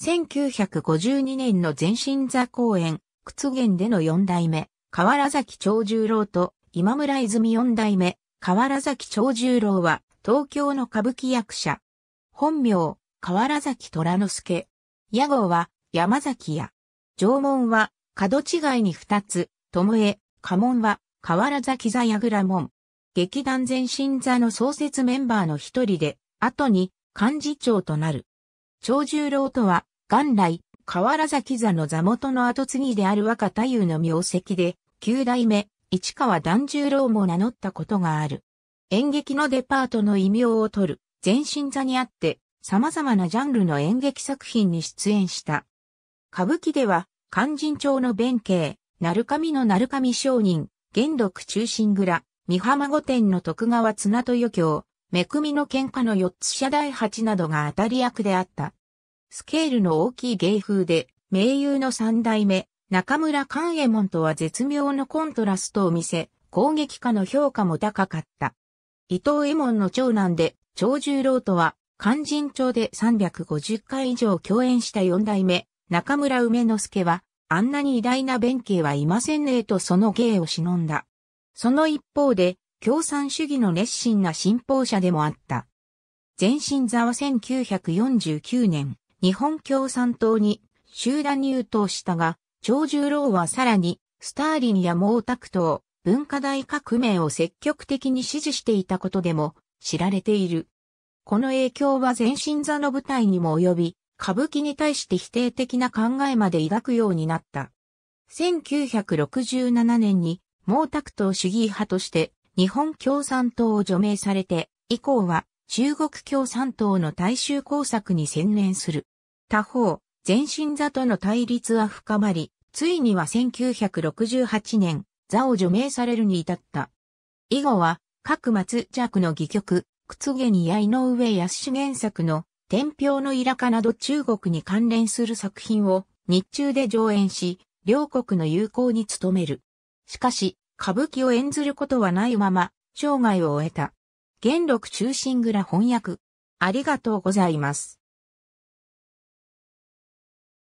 1952年の全身座公演、屈原での四代目、河原崎長十郎と今村泉四代目、河原崎長十郎は東京の歌舞伎役者。本名、河原崎虎之助。屋号は山崎屋。縄文は角違いに二つ、巴、家門は河原崎座矢倉門。劇団全身座の創設メンバーの一人で、後に幹事長となる。長十郎とは、元来、河原崎座の座元の後継ぎである若太夫の名跡で、九代目、市川團十郎も名乗ったことがある。演劇のデパートの異名を取る、全身座にあって、様々なジャンルの演劇作品に出演した。歌舞伎では、勧進帳の弁慶、鳴神の鳴神商人、元禄中心蔵、三浜御殿の徳川綱豊京、めみの喧嘩の四つ社大八などが当たり役であった。スケールの大きい芸風で、名優の三代目、中村勘右衛門とは絶妙のコントラストを見せ、攻撃家の評価も高かった。伊藤右衛門の長男で、長十郎とは、勧進帳で350回以上共演した四代目、中村梅之助は、あんなに偉大な弁慶はいませんねとその芸を忍んだ。その一方で、共産主義の熱心な信奉者でもあった。前進座は1949年、日本共産党に集団入党したが、長十郎はさらに、スターリンや毛沢東、文化大革命を積極的に支持していたことでも知られている。この影響は全身座の舞台にも及び、歌舞伎に対して否定的な考えまで抱くようになった。1967年に毛沢東主義派として日本共産党を除名されて、以降は中国共産党の大衆工作に専念する。他方、全身座との対立は深まり、ついには1968年、座を除名されるに至った。以後は、各松弱の戯曲、くつげにやいの上康原作の、天平のイラカなど中国に関連する作品を日中で上演し、両国の友好に努める。しかし、歌舞伎を演ずることはないまま、生涯を終えた。元禄中心蔵翻訳。ありがとうございます。